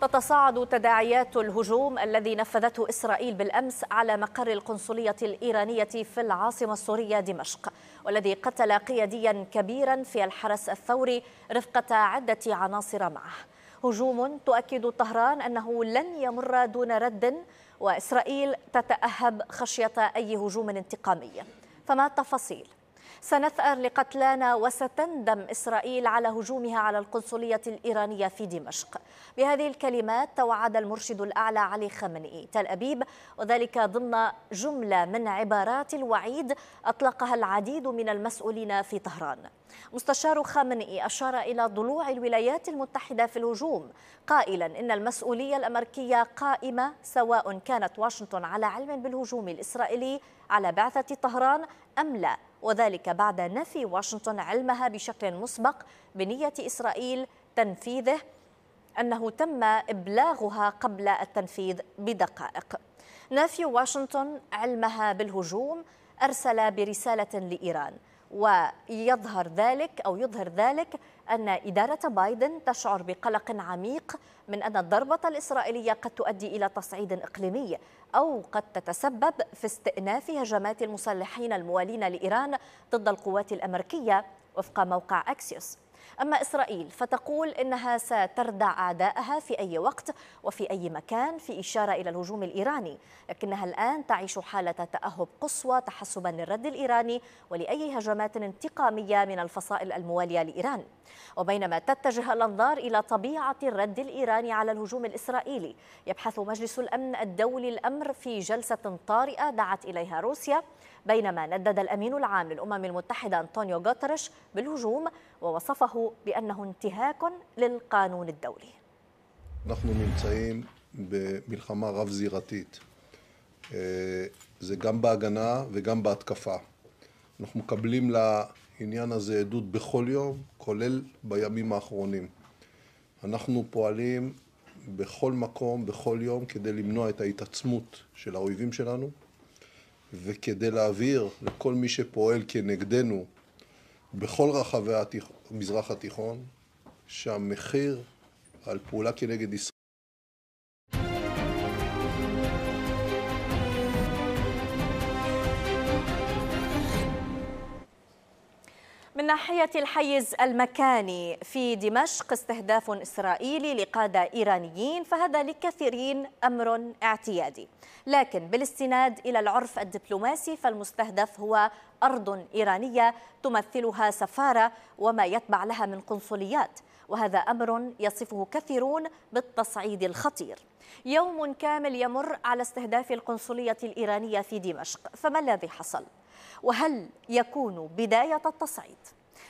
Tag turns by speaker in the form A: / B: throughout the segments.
A: تتصاعد تداعيات الهجوم الذي نفذته إسرائيل بالأمس على مقر القنصلية الإيرانية في العاصمة السورية دمشق والذي قتل قياديا كبيرا في الحرس الثوري رفقة عدة عناصر معه هجوم تؤكد طهران أنه لن يمر دون رد وإسرائيل تتأهب خشية أي هجوم انتقامي فما التفاصيل؟ سنثأر لقتلانا وستندم إسرائيل على هجومها على القنصلية الإيرانية في دمشق بهذه الكلمات توعد المرشد الأعلى علي خامنئي تل أبيب وذلك ضمن جملة من عبارات الوعيد أطلقها العديد من المسؤولين في طهران مستشار خامنئي أشار إلى ضلوع الولايات المتحدة في الهجوم قائلا إن المسؤولية الأمريكية قائمة سواء كانت واشنطن على علم بالهجوم الإسرائيلي على بعثة طهران أم لا وذلك بعد نفي واشنطن علمها بشكل مسبق بنية إسرائيل تنفيذه أنه تم إبلاغها قبل التنفيذ بدقائق نفي واشنطن علمها بالهجوم أرسل برسالة لإيران ويظهر ذلك أو يظهر ذلك أن إدارة بايدن تشعر بقلق عميق من أن الضربة الإسرائيلية قد تؤدي إلى تصعيد إقليمي أو قد تتسبب في استئناف هجمات المسلحين الموالين لإيران ضد القوات الأمريكية وفق موقع أكسيوس أما إسرائيل فتقول إنها ستردع أعدائها في أي وقت وفي أي مكان في إشارة إلى الهجوم الإيراني لكنها الآن تعيش حالة تأهب قصوى تحسبا للرد الإيراني ولأي هجمات انتقامية من الفصائل الموالية لإيران وبينما تتجه الأنظار إلى طبيعة الرد الإيراني على الهجوم الإسرائيلي يبحث مجلس الأمن الدولي الأمر في جلسة طارئة دعت إليها روسيا بينما ندد الأمين العام للأمم المتحدة أنطونيو غوترش بالهجوم ووصفه بأنه انتهاك للقانون الدولي نحن נמצאים במלחמה רב-זירתית. אה,
B: זה גם בהגנה וגם בהתקפה. אנחנו מקבלים לעניין הזה עדות בכל יום, כולל בימים האחרונים. אנחנו פועלים
A: בכל מקום, בכל יום, כדי למנוע את ההתעצמות של האויבים שלנו, וכדי להבהיר לכל מי שפועל כנגדנו בכל רחבי המזרח התיכון שהמחיר על פעולה כנגד ישראל من ناحية الحيز المكاني في دمشق استهداف إسرائيلي لقادة إيرانيين فهذا لكثيرين أمر اعتيادي لكن بالاستناد إلى العرف الدبلوماسي فالمستهدف هو أرض إيرانية تمثلها سفارة وما يتبع لها من قنصليات وهذا أمر يصفه كثيرون بالتصعيد الخطير يوم كامل يمر على استهداف القنصلية الإيرانية في دمشق فما الذي حصل؟ وهل يكون بداية التصعيد؟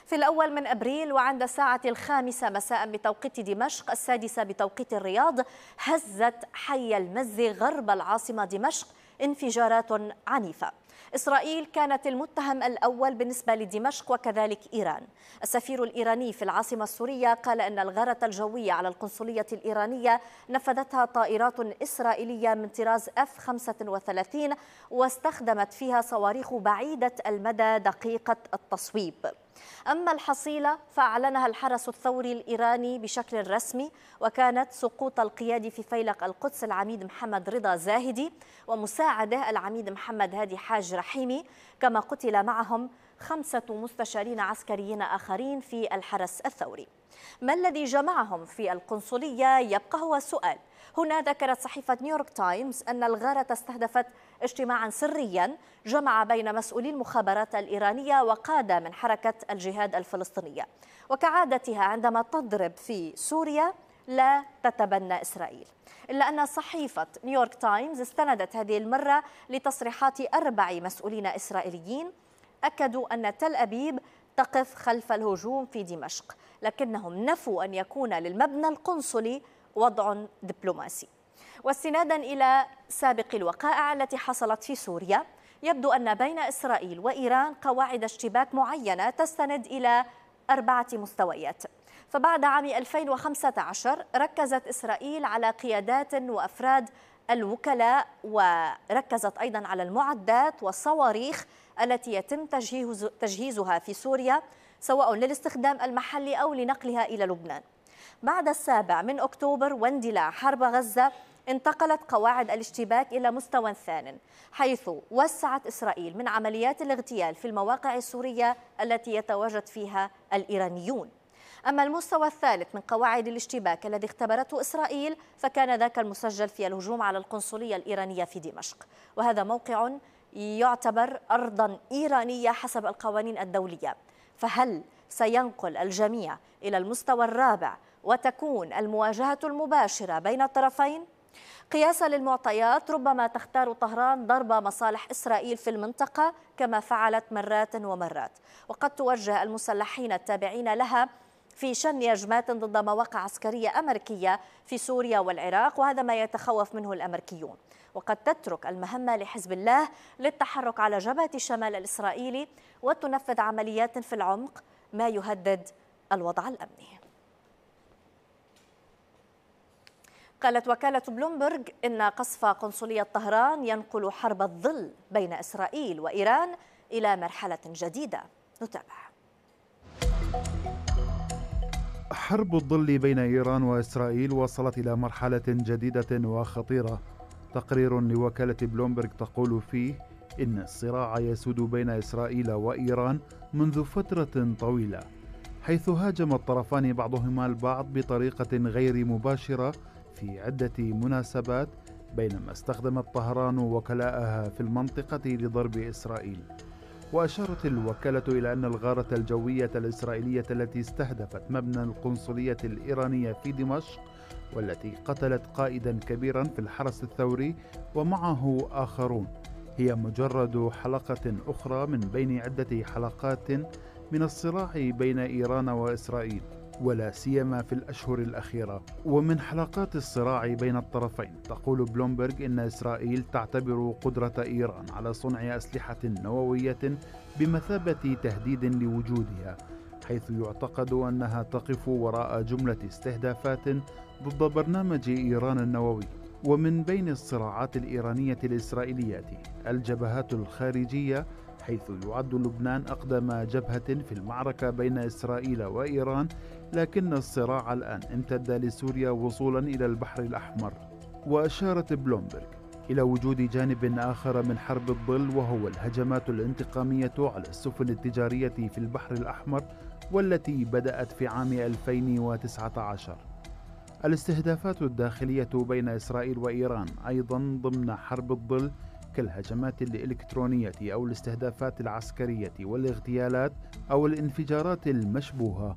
A: في الأول من أبريل وعند الساعة الخامسة مساء بتوقيت دمشق السادسة بتوقيت الرياض هزت حي المز غرب العاصمة دمشق انفجارات عنيفة إسرائيل كانت المتهم الأول بالنسبة لدمشق وكذلك إيران السفير الإيراني في العاصمة السورية قال أن الغارة الجوية على القنصلية الإيرانية نفذتها طائرات إسرائيلية من طراز F-35 واستخدمت فيها صواريخ بعيدة المدى دقيقة التصويب أما الحصيلة فأعلنها الحرس الثوري الإيراني بشكل رسمي وكانت سقوط القيادي في فيلق القدس العميد محمد رضا زاهدي ومساعده العميد محمد هادي حاج رحيمي كما قتل معهم خمسة مستشارين عسكريين آخرين في الحرس الثوري ما الذي جمعهم في القنصلية يبقى هو سؤال هنا ذكرت صحيفة نيويورك تايمز أن الغارة استهدفت اجتماعا سريا جمع بين مسؤولي المخابرات الإيرانية وقادة من حركة الجهاد الفلسطينية وكعادتها عندما تضرب في سوريا لا تتبنى إسرائيل إلا أن صحيفة نيويورك تايمز استندت هذه المرة لتصريحات أربع مسؤولين إسرائيليين أكدوا أن تل أبيب تقف خلف الهجوم في دمشق لكنهم نفوا أن يكون للمبنى القنصلي وضع دبلوماسي واستنادا إلى سابق الوقائع التي حصلت في سوريا يبدو أن بين إسرائيل وإيران قواعد اشتباك معينة تستند إلى أربعة مستويات فبعد عام 2015 ركزت إسرائيل على قيادات وأفراد الوكلاء وركزت أيضا على المعدات والصواريخ التي يتم تجهيزها في سوريا سواء للاستخدام المحلي أو لنقلها إلى لبنان بعد السابع من أكتوبر واندلاع حرب غزة انتقلت قواعد الاشتباك إلى مستوى ثان حيث وسعت إسرائيل من عمليات الاغتيال في المواقع السورية التي يتواجد فيها الإيرانيون أما المستوى الثالث من قواعد الاشتباك الذي اختبرته إسرائيل فكان ذاك المسجل في الهجوم على القنصلية الإيرانية في دمشق وهذا موقع يعتبر أرضا إيرانية حسب القوانين الدولية فهل سينقل الجميع إلى المستوى الرابع وتكون المواجهة المباشرة بين الطرفين؟ قياسا للمعطيات ربما تختار طهران ضرب مصالح إسرائيل في المنطقة كما فعلت مرات ومرات وقد توجه المسلحين التابعين لها في شن هجمات ضد مواقع عسكرية أمريكية في سوريا والعراق وهذا ما يتخوف منه الأمريكيون وقد تترك المهمة لحزب الله للتحرك على جبهة الشمال الإسرائيلي وتنفذ عمليات في العمق ما يهدد الوضع الأمني قالت وكالة بلومبرج إن قصف قنصلية طهران ينقل حرب الظل بين إسرائيل وإيران إلى مرحلة جديدة نتابع
B: حرب الظل بين إيران وإسرائيل وصلت إلى مرحلة جديدة وخطيرة تقرير لوكالة بلومبرج تقول فيه إن الصراع يسود بين إسرائيل وإيران منذ فترة طويلة حيث هاجم الطرفان بعضهما البعض بطريقة غير مباشرة في عدة مناسبات بينما استخدمت طهران وكلاءها في المنطقة لضرب إسرائيل وأشارت الوكالة إلى أن الغارة الجوية الإسرائيلية التي استهدفت مبنى القنصلية الإيرانية في دمشق والتي قتلت قائدا كبيرا في الحرس الثوري ومعه آخرون هي مجرد حلقة أخرى من بين عدة حلقات من الصراع بين إيران وإسرائيل ولا سيما في الأشهر الأخيرة ومن حلقات الصراع بين الطرفين تقول بلومبرغ إن إسرائيل تعتبر قدرة إيران على صنع أسلحة نووية بمثابة تهديد لوجودها حيث يعتقد أنها تقف وراء جملة استهدافات ضد برنامج إيران النووي ومن بين الصراعات الإيرانية الإسرائيلية الجبهات الخارجية حيث يعد لبنان أقدم جبهة في المعركة بين إسرائيل وإيران لكن الصراع الآن امتد لسوريا وصولا إلى البحر الأحمر وأشارت بلومبرغ إلى وجود جانب آخر من حرب الظل وهو الهجمات الانتقامية على السفن التجارية في البحر الأحمر والتي بدأت في عام 2019 الاستهدافات الداخلية بين إسرائيل وإيران أيضا ضمن حرب الظل كالهجمات الإلكترونية أو الاستهدافات العسكرية والاغتيالات أو الانفجارات المشبوهة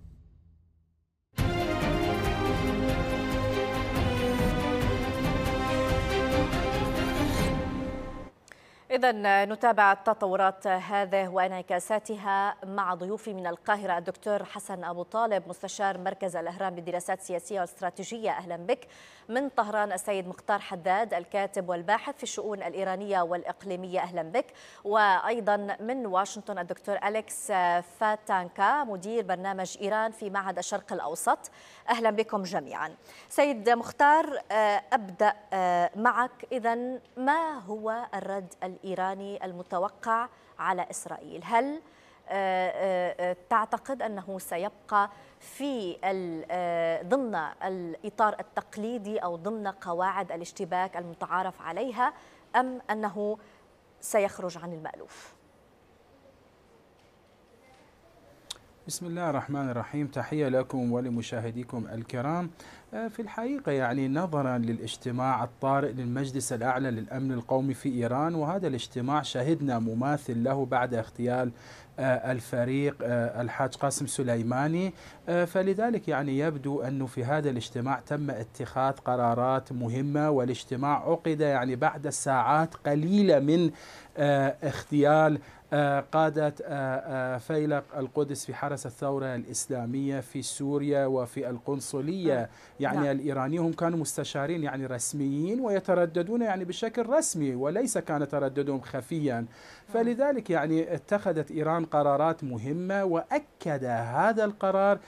A: إذا نتابع تطورات هذه وانعكاساتها مع ضيوفي من القاهرة الدكتور حسن أبو طالب مستشار مركز الأهرام للدراسات السياسية والاستراتيجية أهلا بك من طهران السيد مختار حداد الكاتب والباحث في الشؤون الإيرانية والإقليمية أهلا بك وأيضا من واشنطن الدكتور أليكس فاتانكا مدير برنامج إيران في معهد الشرق الأوسط أهلا بكم جميعا سيد مختار أبدأ آه، معك إذا ما هو الرد الإيراني الإيراني المتوقع على إسرائيل هل آه، آه، آه، تعتقد أنه سيبقى في ضمن الإطار التقليدي أو ضمن قواعد الاشتباك المتعارف عليها أم أنه سيخرج عن المألوف؟
C: بسم الله الرحمن الرحيم تحية لكم ولمشاهديكم الكرام آه، في الحقيقة يعني نظرا للاجتماع الطارئ للمجلس الأعلى للأمن القومي في إيران وهذا الاجتماع شهدنا مماثل له بعد اغتيال آه، الفريق آه، الحاج قاسم سليماني فلذلك يعني يبدو أنه في هذا الاجتماع تم اتخاذ قرارات مهمة والاجتماع عقد يعني بعد ساعات قليلة من اغتيال آه، قادت آه، آه، فيلق القدس في حرس الثورة الإسلامية في سوريا وفي القنصلية يعني نعم. الإيرانيين هم كانوا مستشارين يعني رسميين ويترددون يعني بشكل رسمي وليس كان ترددهم خفيا فلذلك يعني اتخذت إيران قرارات مهمة وأكد هذا القرار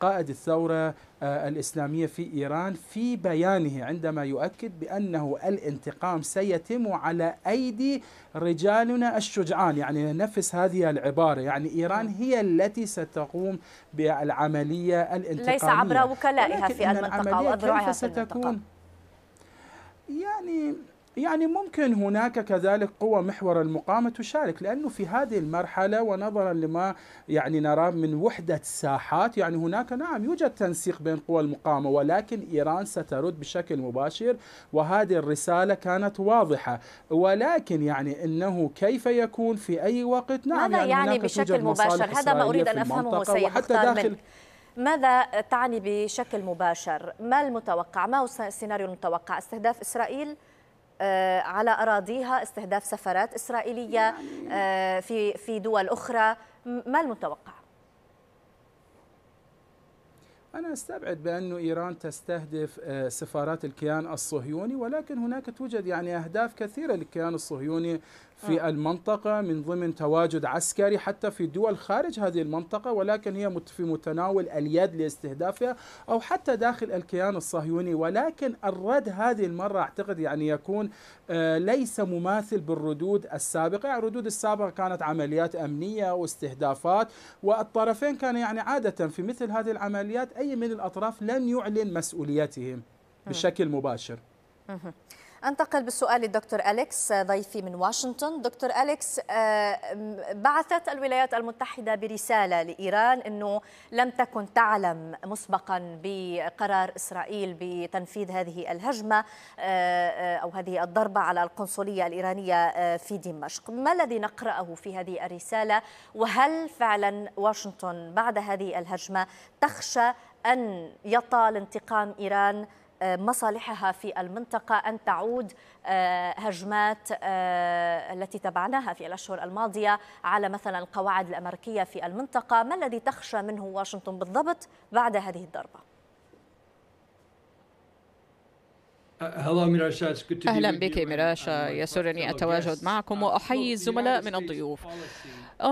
C: قائد الثورة آه، الإسلامية في إيران في بيانه عندما يؤكد بأنه الانتقام سيتم على أيدي رجالنا الشجعان يعني نفس هذه العبارة يعني إيران هي التي ستقوم بالعملية الانتقامية ليس عبر
A: وكلائها في المنطقة وأذرعها في
C: المنطقة يعني يعني ممكن هناك كذلك قوى محور المقاومة تشارك لأنه في هذه المرحلة ونظرا لما يعني نراه من وحدة ساحات يعني هناك نعم يوجد تنسيق بين قوى المقاومة ولكن إيران سترد بشكل مباشر وهذه الرسالة كانت واضحة ولكن يعني أنه كيف يكون في أي وقت نعم ماذا يعني, يعني بشكل مباشر هذا ما أريد أن أفهمه سيد داخل
A: ماذا تعني بشكل مباشر ما المتوقع ما هو السيناريو المتوقع استهداف إسرائيل آه، على أراضيها استهداف سفرات إسرائيلية يعني. آه، في في دول أخرى ما المتوقع؟
C: أنا أستبعد بأن إيران تستهدف آه، سفارات الكيان الصهيوني ولكن هناك توجد يعني أهداف كثيرة للكيان الصهيوني في آه. المنطقة من ضمن تواجد عسكري حتى في دول خارج هذه المنطقة ولكن هي في متناول اليد لاستهدافها أو حتى داخل الكيان الصهيوني ولكن الرد هذه المرة أعتقد يعني يكون آه، ليس مماثل بالردود السابقة يعني الردود السابقة كانت عمليات أمنية واستهدافات والطرفين كان يعني عادة في مثل هذه العمليات أي من الأطراف لن يعلن مسؤوليتهم آه. بشكل مباشر
A: أنتقل بالسؤال للدكتور أليكس ضيفي من واشنطن دكتور أليكس آه، بعثت الولايات المتحدة برسالة لإيران أنه لم تكن تعلم مسبقا بقرار إسرائيل بتنفيذ هذه الهجمة آه، آه، أو هذه الضربة على القنصلية الإيرانية في دمشق ما الذي نقرأه في هذه الرسالة وهل فعلا واشنطن بعد هذه الهجمة تخشى أن يطال انتقام إيران آه، مصالحها في المنطقة أن تعود آه، هجمات آه، التي تبعناها في الأشهر الماضية على مثلا القواعد الأمريكية في المنطقة ما الذي تخشى منه واشنطن بالضبط بعد هذه الضربة؟
C: أهلا
D: بك ميراشا يسرني التواجد معكم uh, وأحيي الزملاء من الضيوف uh,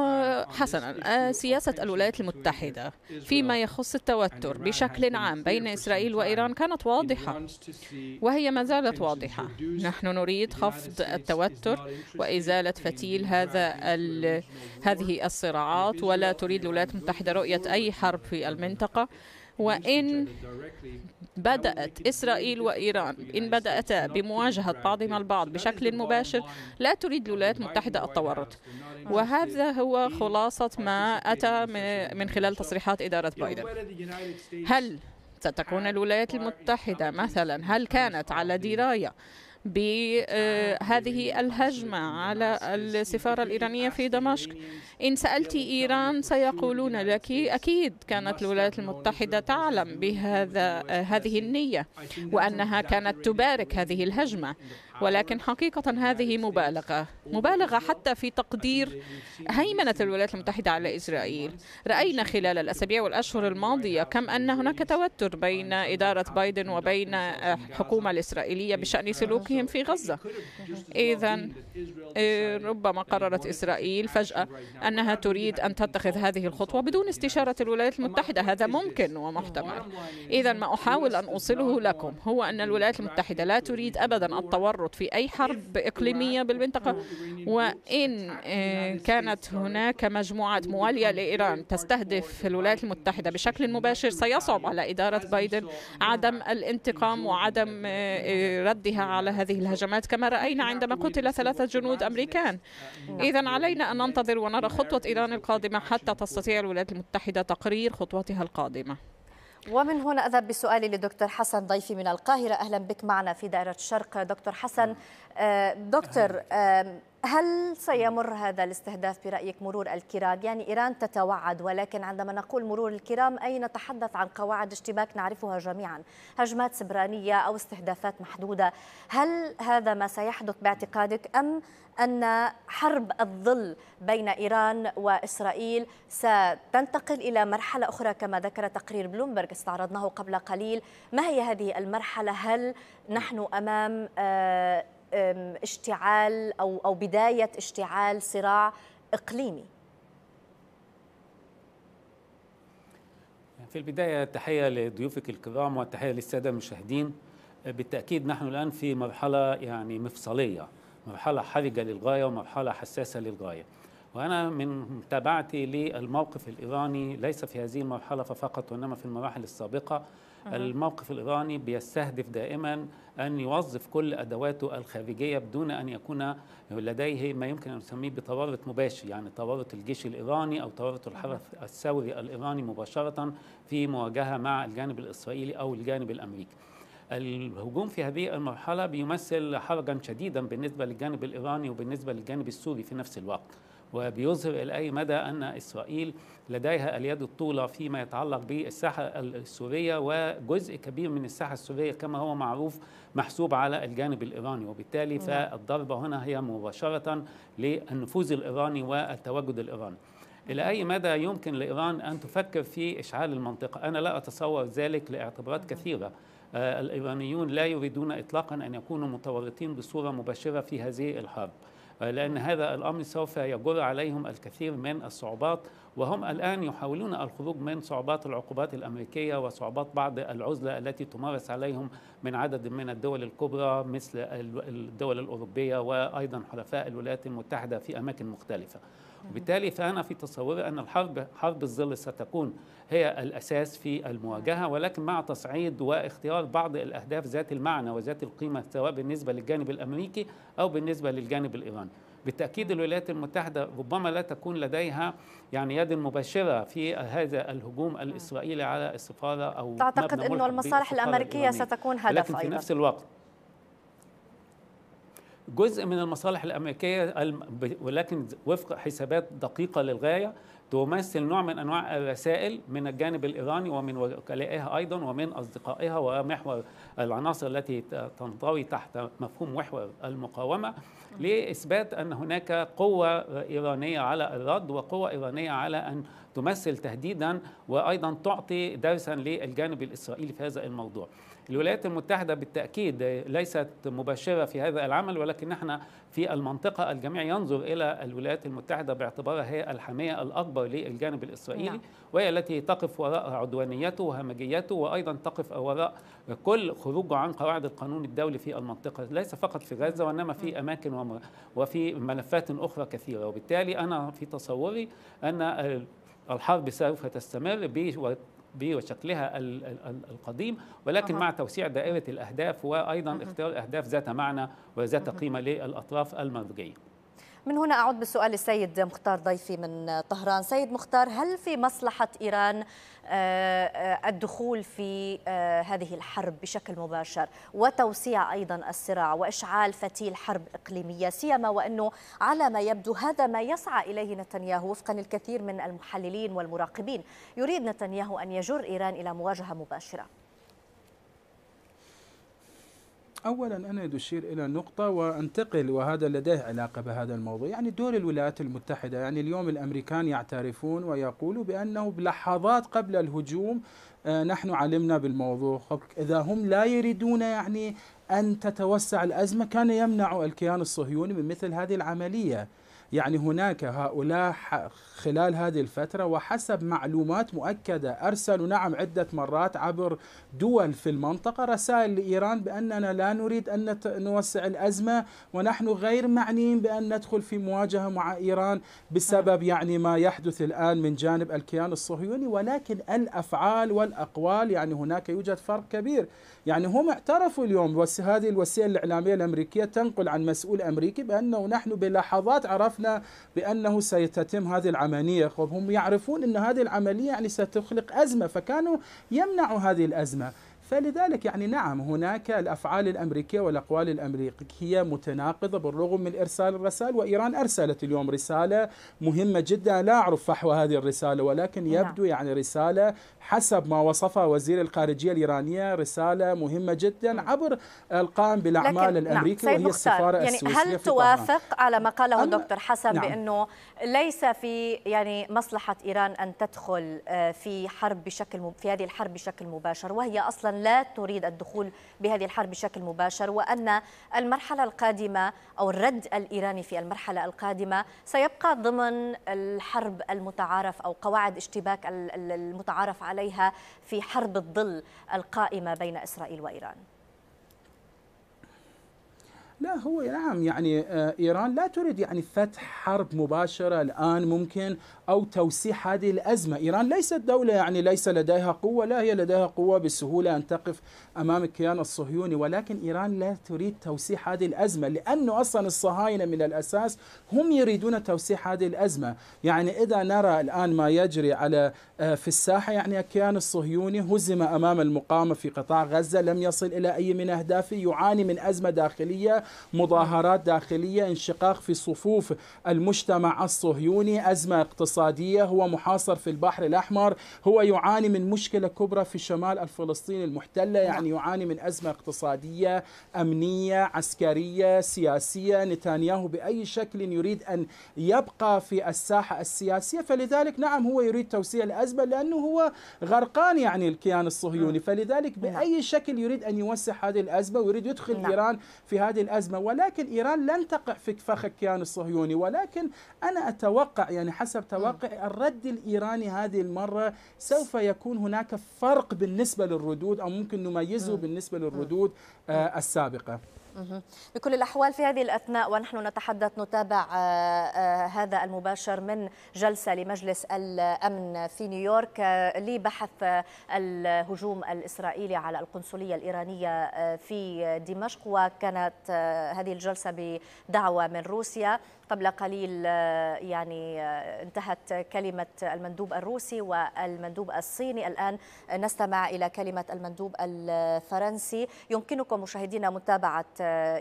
D: حسنا uh, سياسة الولايات المتحدة فيما يخص التوتر بشكل عام بين إسرائيل وإيران كانت واضحة وهي ما زالت واضحة نحن نريد خفض التوتر وإزالة فتيل هذا هذه الصراعات ولا تريد الولايات المتحدة رؤية أي حرب في المنطقة وإن بدأت إسرائيل وإيران إن بدأتا بمواجهة بعضهما البعض بشكل مباشر لا تريد الولايات المتحدة التورط وهذا هو خلاصة ما أتى من خلال تصريحات إدارة بايدن هل ستكون الولايات المتحدة مثلا هل كانت على دراية بهذه الهجمة على السفارة الإيرانية في دمشق إن سألت إيران سيقولون لك أكيد كانت الولايات المتحدة تعلم بهذا هذه النية وأنها كانت تبارك هذه الهجمة ولكن حقيقة هذه مبالغة مبالغة حتى في تقدير هيمنة الولايات المتحدة على إسرائيل رأينا خلال الأسابيع والأشهر الماضية كم أن هناك توتر بين إدارة بايدن وبين الحكومة الإسرائيلية بشأن سلوكهم في غزة إذا ربما قررت إسرائيل فجأة أنها تريد أن تتخذ هذه الخطوة بدون استشارة الولايات المتحدة هذا ممكن ومحتمل إذا ما أحاول أن أوصله لكم هو أن الولايات المتحدة لا تريد أبدا التورط التورط في أي حرب إقليمية بالمنطقة وإن كانت هناك مجموعات موالية لإيران تستهدف الولايات المتحدة بشكل مباشر سيصعب على إدارة بايدن عدم الانتقام وعدم آه، ردها على هذه الهجمات كما رأينا عندما قتل ثلاثة جنود أمريكان إذا علينا أن ننتظر ونرى خطوة إيران القادمة حتى تستطيع الولايات المتحدة تقرير خطوتها القادمة
A: ومن هنا أذهب بسؤالي للدكتور حسن ضيفي من القاهرة أهلا بك معنا في دائرة الشرق دكتور حسن آه، دكتور هل سيمر هذا الاستهداف برأيك مرور الكرام؟ يعني إيران تتوعد ولكن عندما نقول مرور الكرام أي نتحدث عن قواعد اشتباك نعرفها جميعا هجمات سبرانية أو استهدافات محدودة هل هذا ما سيحدث باعتقادك أم أن حرب الظل بين إيران وإسرائيل ستنتقل إلى مرحلة أخرى كما ذكر تقرير بلومبرغ استعرضناه قبل قليل ما هي هذه المرحلة هل نحن أمام آه، اشتعال او او بدايه اشتعال صراع اقليمي
E: يعني في البدايه تحيه لضيوفك الكرام وتحيه للساده المشاهدين أه، بالتاكيد نحن الان في مرحله يعني مفصليه مرحله حرجه للغايه ومرحله حساسه للغايه وأنا من متابعتي للموقف الإيراني ليس في هذه المرحلة فقط وإنما في المراحل السابقة الموقف الإيراني بيستهدف دائما أن يوظف كل أدواته الخارجية بدون أن يكون لديه ما يمكن أن نسميه بتورط مباشر يعني تورط الجيش الإيراني أو تورط الحرس الثوري الإيراني مباشرة في مواجهة مع الجانب الإسرائيلي أو الجانب الأمريكي الهجوم في هذه المرحلة بيمثل حرجا شديدا بالنسبة للجانب الإيراني وبالنسبة للجانب السوري في نفس الوقت وبيظهر إلى أي مدى أن إسرائيل لديها اليد الطولة فيما يتعلق بالساحة السورية وجزء كبير من الساحة السورية كما هو معروف محسوب على الجانب الإيراني وبالتالي نعم. فالضربة هنا هي مباشرة للنفوذ الإيراني والتواجد الإيراني إلى أي مدى يمكن لإيران أن تفكر في إشعال المنطقة؟ أنا لا أتصور ذلك لاعتبارات نعم. كثيرة آه، الإيرانيون لا يريدون إطلاقا أن يكونوا متورطين بصورة مباشرة في هذه الحرب لأن هذا الأمر سوف يجر عليهم الكثير من الصعوبات وهم الآن يحاولون الخروج من صعوبات العقوبات الأمريكية وصعوبات بعض العزلة التي تمارس عليهم من عدد من الدول الكبرى مثل الدول الأوروبية وأيضا حلفاء الولايات المتحدة في أماكن مختلفة وبالتالي فأنا في تصوري أن الحرب حرب الظل ستكون هي الأساس في المواجهة ولكن مع تصعيد واختيار بعض الأهداف ذات المعنى وذات القيمة سواء بالنسبة للجانب الأمريكي أو بالنسبة للجانب الإيراني بالتأكيد الولايات المتحدة ربما لا تكون لديها يعني يد مباشرة في هذا الهجوم الإسرائيلي على السفارة أو تعتقد أنه المصالح الأمريكية الإيرانية. ستكون هدف لكن في أيضا. نفس الوقت جزء من المصالح الامريكيه ولكن وفق حسابات دقيقه للغايه تمثل نوع من انواع الرسائل من الجانب الايراني ومن وكلائها ايضا ومن اصدقائها ومحور العناصر التي تنطوي تحت مفهوم محور المقاومه لاثبات ان هناك قوه ايرانيه على الرد وقوه ايرانيه على ان تمثل تهديدا وايضا تعطي درسا للجانب الاسرائيلي في هذا الموضوع. الولايات المتحدة بالتأكيد ليست مبشرة في هذا العمل ولكن نحن في المنطقة الجميع ينظر إلى الولايات المتحدة باعتبارها هي الحامية الأكبر للجانب الإسرائيلي نعم. وهي التي تقف وراء عدوانيته وهمجيته وأيضا تقف وراء كل خروجه عن قواعد القانون الدولي في المنطقة ليس فقط في غزة وإنما في نعم. أماكن وفي ملفات أخرى كثيرة وبالتالي أنا في تصوري أن الحرب سوف تستمر بشكلها القديم ولكن مع توسيع دائرة الأهداف وأيضا اختيار أهداف ذات معنى وذات قيمة للأطراف المنضجية
A: من هنا أعود بالسؤال للسيد مختار ضيفي من طهران سيد مختار هل في مصلحة إيران آه، آه، الدخول في آه، هذه الحرب بشكل مباشر وتوسيع أيضا الصراع وإشعال فتيل حرب إقليمية سيما وأنه على ما يبدو هذا ما يسعى إليه نتنياهو وفقا للكثير من المحللين والمراقبين يريد نتنياهو أن يجر إيران إلى مواجهة مباشرة
C: أولا أنا أشير إلى نقطة وأنتقل وهذا لديه علاقة بهذا الموضوع يعني دور الولايات المتحدة يعني اليوم الأمريكان يعترفون ويقولوا بأنه بلحظات قبل الهجوم آه، نحن علمنا بالموضوع إذا هم لا يريدون يعني أن تتوسع الأزمة كان يمنع الكيان الصهيوني من مثل هذه العملية يعني هناك هؤلاء خلال هذه الفترة وحسب معلومات مؤكدة أرسلوا نعم عدة مرات عبر دول في المنطقة رسائل لإيران بأننا لا نريد أن نوسع الأزمة ونحن غير معنيين بأن ندخل في مواجهة مع إيران بسبب نعم. يعني ما يحدث الآن من جانب الكيان الصهيوني ولكن الأفعال والأقوال يعني هناك يوجد فرق كبير يعني هم اعترفوا اليوم بس هذه الوسيله الاعلاميه الامريكيه تنقل عن مسؤول امريكي بانه نحن بلحظات عرفنا بانه سيتتم هذه العمليه وهم يعرفون ان هذه العمليه يعني ستخلق ازمه فكانوا يمنعوا هذه الازمه فلذلك يعني نعم هناك الافعال الامريكيه والاقوال الامريكيه متناقضه بالرغم من ارسال الرسائل وايران ارسلت اليوم رساله مهمه جدا لا اعرف فحوى هذه الرساله ولكن نعم. يبدو يعني رساله حسب ما وصفها وزير الخارجيه الايرانيه رساله مهمه جدا نعم. عبر القائم بالاعمال نعم، الامريكي نعم. وهي السفاره يعني السويسريه هل توافق
A: على ما قاله الدكتور حسن نعم. بانه ليس في يعني مصلحه ايران ان تدخل آه، في حرب بشكل في هذه الحرب بشكل مباشر وهي اصلا لا تريد الدخول بهذه الحرب بشكل مباشر وأن المرحلة القادمة أو الرد الإيراني في المرحلة القادمة سيبقى ضمن الحرب المتعارف أو قواعد اشتباك المتعارف عليها في حرب الظل القائمة بين إسرائيل وإيران
C: لا هو نعم يعني آه، ايران لا تريد يعني فتح حرب مباشره الان ممكن او توسيع هذه الازمه، ايران ليست دوله يعني ليس لديها قوه، لا هي لديها قوه بسهوله ان تقف امام الكيان الصهيوني، ولكن ايران لا تريد توسيع هذه الازمه، لانه اصلا الصهاينه من الاساس هم يريدون توسيع هذه الازمه، يعني اذا نرى الان ما يجري على آه، في الساحه يعني الكيان الصهيوني هزم امام المقاومه في قطاع غزه، لم يصل الى اي من اهدافه، يعاني من ازمه داخليه مظاهرات داخلية انشقاق في صفوف المجتمع الصهيوني أزمة اقتصادية هو محاصر في البحر الأحمر هو يعاني من مشكلة كبرى في شمال الفلسطين المحتلة نعم. يعني يعاني من أزمة اقتصادية أمنية عسكرية سياسية نتنياهو بأي شكل يريد أن يبقى في الساحة السياسية فلذلك نعم هو يريد توسيع الأزمة لأنه هو غرقان يعني الكيان الصهيوني نعم. فلذلك بأي نعم. شكل يريد أن يوسع هذه الأزمة ويريد يدخل إيران في هذه الأزمة الأزمة ولكن إيران لن تقع في فخ الكيان الصهيوني ولكن أنا أتوقع يعني حسب توقع الرد الإيراني هذه المرة سوف يكون هناك فرق بالنسبة للردود أو ممكن نميزه بالنسبة للردود آه، السابقة
A: بكل الأحوال في هذه الأثناء ونحن نتحدث نتابع آه، آه، هذا المباشر من جلسة لمجلس الأمن في نيويورك آه، لبحث الهجوم الإسرائيلي على القنصلية الإيرانية في دمشق وكانت هذه الجلسة بدعوة من روسيا قبل قليل يعني انتهت كلمة المندوب الروسي والمندوب الصيني الآن نستمع إلى كلمة المندوب الفرنسي يمكنكم مشاهدينا متابعة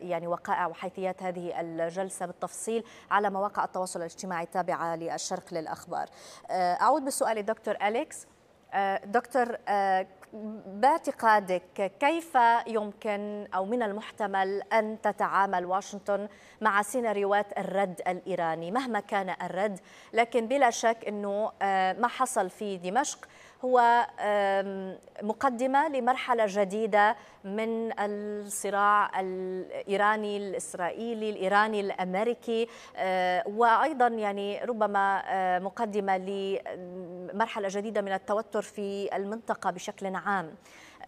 A: يعني وقائع وحيثيات هذه الجلسة بالتفصيل على مواقع التواصل الاجتماعي التابعة للشرق للأخبار آه، أعود بالسؤال الدكتور أليكس آه، دكتور آه، باعتقادك كيف يمكن او من المحتمل ان تتعامل واشنطن مع سيناريوهات الرد الايراني مهما كان الرد لكن بلا شك انه ما حصل في دمشق هو مقدمة لمرحلة جديدة من الصراع الإيراني الإسرائيلي الإيراني الأمريكي آه، وأيضا يعني ربما آه، مقدمة لمرحلة جديدة من التوتر في المنطقة بشكل عام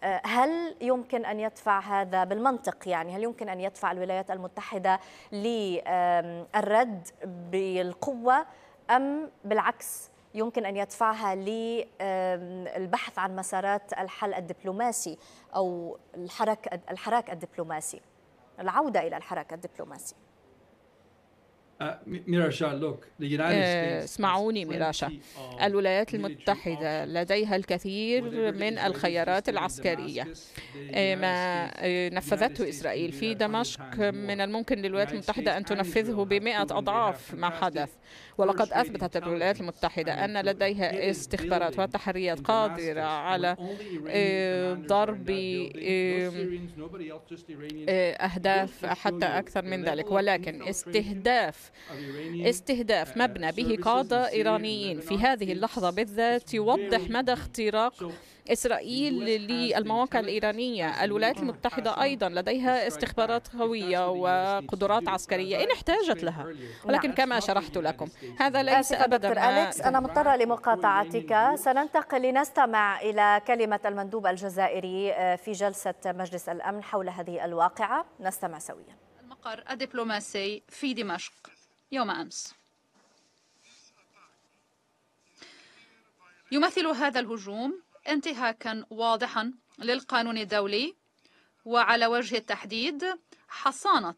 A: آه، هل يمكن أن يدفع هذا بالمنطق يعني هل يمكن أن يدفع الولايات المتحدة للرد بالقوة أم بالعكس يمكن أن يدفعها للبحث عن مسارات الحل الدبلوماسي أو الحراك الدبلوماسي العودة إلى الحراك الدبلوماسي
C: آه، آه، اسمعوني ميراشا آه،
D: الولايات المتحدة لديها الكثير من الخيارات العسكرية ما نفذته إسرائيل في دمشق من الممكن للولايات المتحدة أن تنفذه بمئة أضعاف ما حدث ولقد أثبتت الولايات المتحدة أن لديها استخبارات وتحريات قادرة على ضرب أهداف حتى أكثر من ذلك ولكن استهداف استهداف آه، مبنى به قادة إيرانيين في هذه اللحظة بالذات يوضح مدى اختراق إسرائيل للمواقع الإيرانية الولايات المتحدة أيضا لديها استخبارات قوية وقدرات عسكرية إن احتاجت لها ولكن كما شرحت لكم
A: هذا ليس أبدا دكتور أليكس أنا مضطرة لمقاطعتك سننتقل لنستمع إلى كلمة المندوب الجزائري آه، في جلسة مجلس الأمن حول هذه الواقعة نستمع سويا
F: المقر الدبلوماسي في دمشق يوم أمس يمثل هذا الهجوم انتهاكا واضحا للقانون الدولي وعلى وجه التحديد حصانة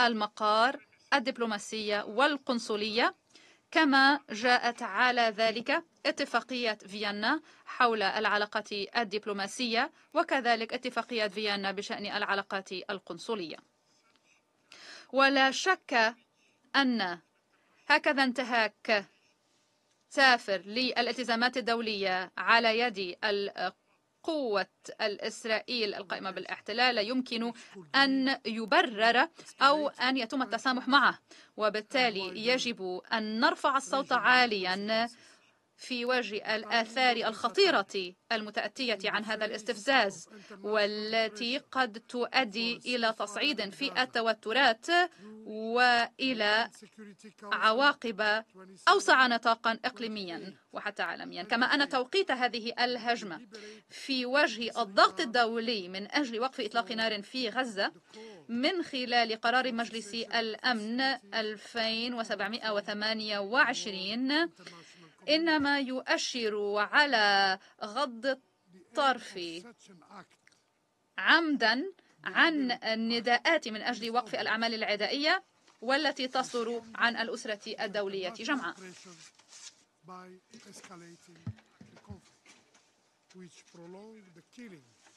F: المقار الدبلوماسية والقنصلية كما جاءت على ذلك اتفاقية فيينا حول العلاقات الدبلوماسية وكذلك اتفاقية فيينا بشأن العلاقات القنصلية ولا شك أن هكذا انتهاك سافر للالتزامات الدولية على يد قوة الإسرائيل القائمة بالاحتلال لا يمكن أن يبرر أو أن يتم التسامح معه وبالتالي يجب أن نرفع الصوت عاليا في وجه الآثار الخطيرة المتأتية عن هذا الاستفزاز والتي قد تؤدي إلى تصعيد في التوترات وإلى عواقب أوسع نطاقا إقليميا وحتى عالميا كما أن توقيت هذه الهجمة في وجه الضغط الدولي من أجل وقف إطلاق نار في غزة من خلال قرار مجلس الأمن 2728 إنما يؤشر على غض الطرف عمدا عن النداءات من أجل وقف الأعمال العدائية والتي تصدر عن الأسرة الدولية جمعاء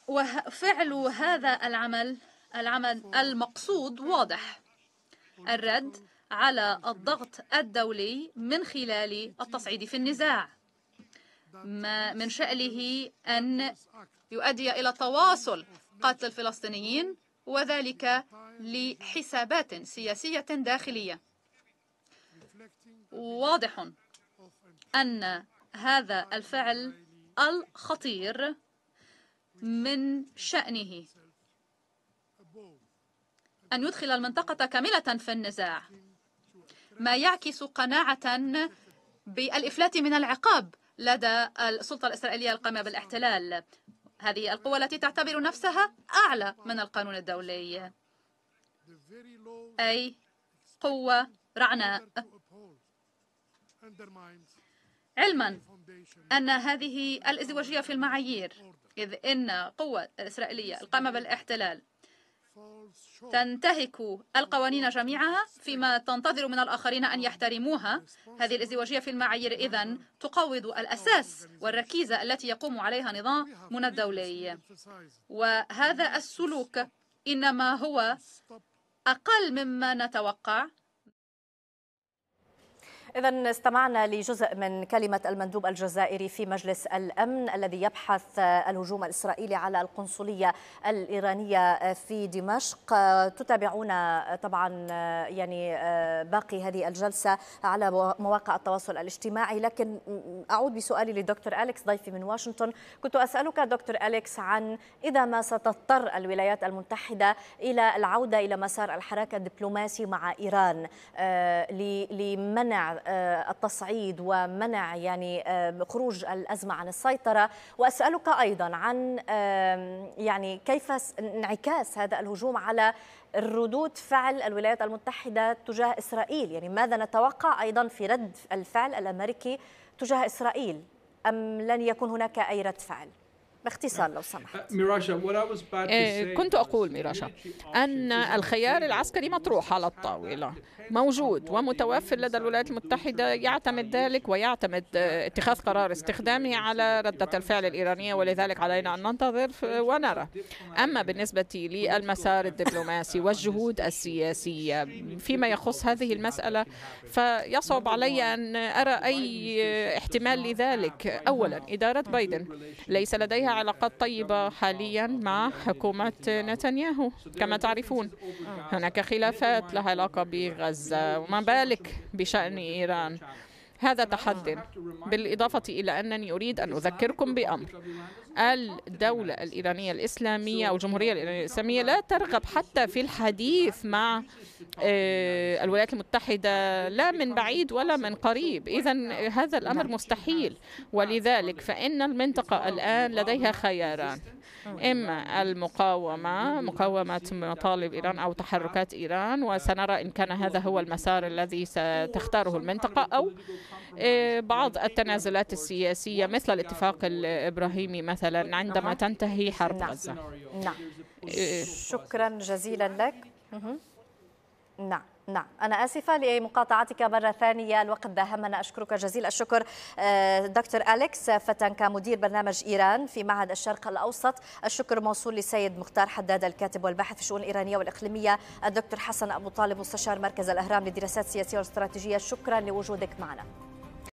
F: وفعل هذا العمل العمل المقصود واضح الرد على الضغط الدولي من خلال التصعيد في النزاع ما من شأنه أن يؤدي إلى تواصل قتل الفلسطينيين وذلك لحسابات سياسية داخلية واضح أن هذا الفعل الخطير من شأنه أن يدخل المنطقة كاملة في النزاع ما يعكس قناعة بالإفلات من العقاب لدى السلطة الإسرائيلية القائمة بالاحتلال هذه القوة التي تعتبر نفسها أعلى من القانون الدولي أي قوة رعناء علما أن هذه الازدواجية في المعايير إذ إن قوة الإسرائيلية القائمة بالاحتلال تنتهك القوانين جميعها فيما تنتظر من الآخرين أن يحترموها هذه الازدواجية في المعايير إذا تقوض الأساس والركيزة التي يقوم عليها نظامنا الدولي وهذا السلوك إنما هو أقل مما نتوقع
A: إذا استمعنا لجزء من كلمة المندوب الجزائري في مجلس الأمن الذي يبحث الهجوم الإسرائيلي على القنصلية الإيرانية في دمشق تتابعون طبعا يعني باقي هذه الجلسة على مواقع التواصل الاجتماعي لكن أعود بسؤالي للدكتور أليكس ضيفي من واشنطن كنت أسألك دكتور أليكس عن إذا ما ستضطر الولايات المتحدة إلى العودة إلى مسار الحراك الدبلوماسي مع إيران آه، لمنع آه، التصعيد ومنع يعني خروج الأزمة عن السيطرة وأسألك أيضا عن يعني كيف انعكاس هذا الهجوم على الردود فعل الولايات المتحدة تجاه إسرائيل يعني ماذا نتوقع أيضا في رد الفعل الأمريكي تجاه إسرائيل أم لن يكون هناك أي رد فعل؟ باختصار
D: لو سمحت
C: uh, إيه، كنت
D: أقول ميراشا أن الخيار العسكري مطروح على الطاولة موجود ومتوفر لدى الولايات المتحدة يعتمد ذلك ويعتمد آه، اتخاذ قرار استخدامه على ردة الفعل الإيرانية ولذلك علينا أن ننتظر ونرى أما بالنسبة للمسار الدبلوماسي والجهود السياسية فيما يخص هذه المسألة فيصعب علي أن أرى أي احتمال لذلك أولا إدارة بايدن ليس لديها علاقات طيبة حاليا مع حكومة نتنياهو كما تعرفون هناك خلافات لها علاقة بغزة وما بالك بشأن إيران هذا تحد بالإضافة إلى أنني أريد أن أذكركم بأمر الدولة الإيرانية الإسلامية أو الجمهورية الإيرانية الإسلامية لا ترغب حتى في الحديث مع آه، الولايات المتحدة لا من بعيد ولا من قريب إذا هذا الأمر مستحيل ولذلك فإن المنطقة الآن لديها خياران إما المقاومة مقاومة مطالب إيران أو تحركات إيران وسنرى إن كان هذا هو المسار الذي ستختاره المنطقة أو آه، بعض التنازلات السياسية مثل الاتفاق الإبراهيمي مثلا مثلا عندما تنتهي حرب نعم. غزة
A: نعم شكرا جزيلا لك نعم نعم أنا آسفة لمقاطعتك مرة ثانية الوقت داهمنا أشكرك جزيل الشكر آه، دكتور أليكس فتنكا مدير برنامج إيران في معهد الشرق الأوسط الشكر موصول لسيد مختار حداد الكاتب والباحث في الشؤون الإيرانية والإقليمية الدكتور حسن أبو طالب مستشار مركز الأهرام للدراسات السياسية والاستراتيجية شكرا لوجودك معنا